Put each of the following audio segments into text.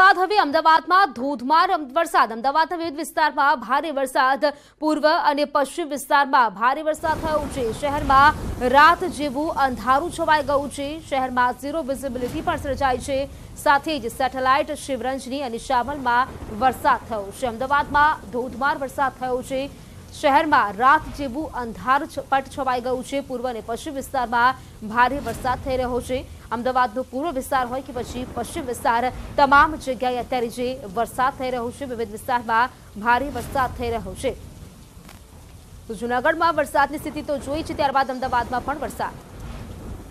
બાદ હવે અમદાવાદમાં ધોધમાર વરસાદ અમદાવાદ વિદ વિસ્તારમાં ભારે વરસાદ પૂર્વ અને પશ્ચિમ વિસ્તારમાં ભારે વરસાદ થયો છે શહેરમાં રાત જીવું અંધારું છવાય ગયું છે શહેરમાં ઝીરો વિઝિબિલિટી પર સર્જાય છે સાથે જ સેટેલાઇટ શિવરંજની અને શાહમલમાં વરસાદ થયો છે અમદાવાદમાં ધોધમાર વરસાદ થયો છે શહેર માં રાત જેવું અંધાર છપટ છવાય ગયું છે પૂર્વ ને પશ્ચિમ વિસ્તાર માં ભારે વરસાદ થઈ રહ્યો છે અમદાવાદ નો પૂર્વ વિસ્તાર હોય કે પછી પશ્ચિમ વિસ્તાર તમામ જગ્યાએ અત્યારે જે વરસાદ થઈ રહ્યો છે વિવિધ વિસ્તાર માં ભારે વરસાદ થઈ રહ્યો છે સુનાગઢ માં વરસાદ ની સ્થિતિ તો જોઈ છે ત્યાર બાદ અમદાવાદ માં પણ વરસાદ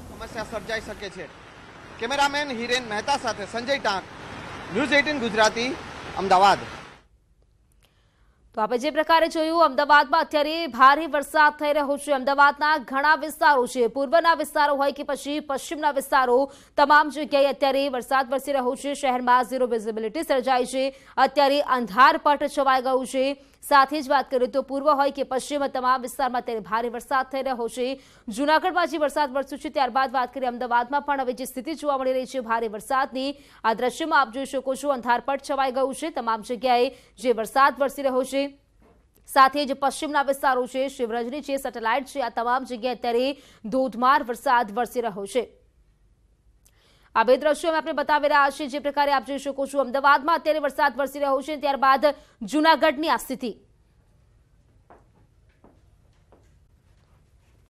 સમસ્યા સર્જાઈ શકે છે કેમેરામેન હિરેન મહેતા સાથે સંજય ટાંક ન્યૂઝ 18 ગુજરાતી અમદાવાદ તો આપણે જે प्रकारे જોઈયું અમદાવાદમાં અત્યારે ભારે વરસાદ થઈ રહ્યો છે અમદાવાદના ઘણા વિસ્તારો છે પૂર્વના વિસ્તારો હોય કે પછી પશ્ચિમના વિસ્તારો તમામ જગ્યાએ અત્યારે વરસાદ વર્ષી રહ્યો છે શહેરમાં ઝીરો વિઝિબિલિટી સર્જાઈ છે અત્યારે અંધાર પટ છવાય ગયું છે સાથે જ વાત કરીએ તો પૂર્વ હોય કે પશ્ચિમમાં તમામ વિસ્તારમાં ભારે વરસાદ થઈ રહ્યો છે જૂનાગઢમાંજી વરસાદ વર્ષોથી છે ત્યાર બાદ વાત કરીએ અમદાવાદમાં પણ હવે જે સ્થિતિ જોવા મળી રહી છે ભારે વરસાદની આ દ્રશ્યમાં આપ જોઈ શકો છો અંધારપટ છવાય ગયું છે તમામ જગ્યાએ જે વરસાદ વર્ષી રહ્યો છે સાથે જ પશ્ચિમના વિસ્તારો છે शिवराजની જે સેટેલાઇટ છે આ તમામ જગ્યાએ તે ધોધમાર વરસાદ વર્ષી રહ્યો છે આ બે દ્રશ્યો આપણે બતાવી રહ્યા છીએ જે પ્રકારે આપ જોઈ શકો છો અમદાવાદમાં અત્યારે વરસાદ વરસી રહ્યો છે ત્યારબાદ જૂનાગઢની આ સ્થિતિ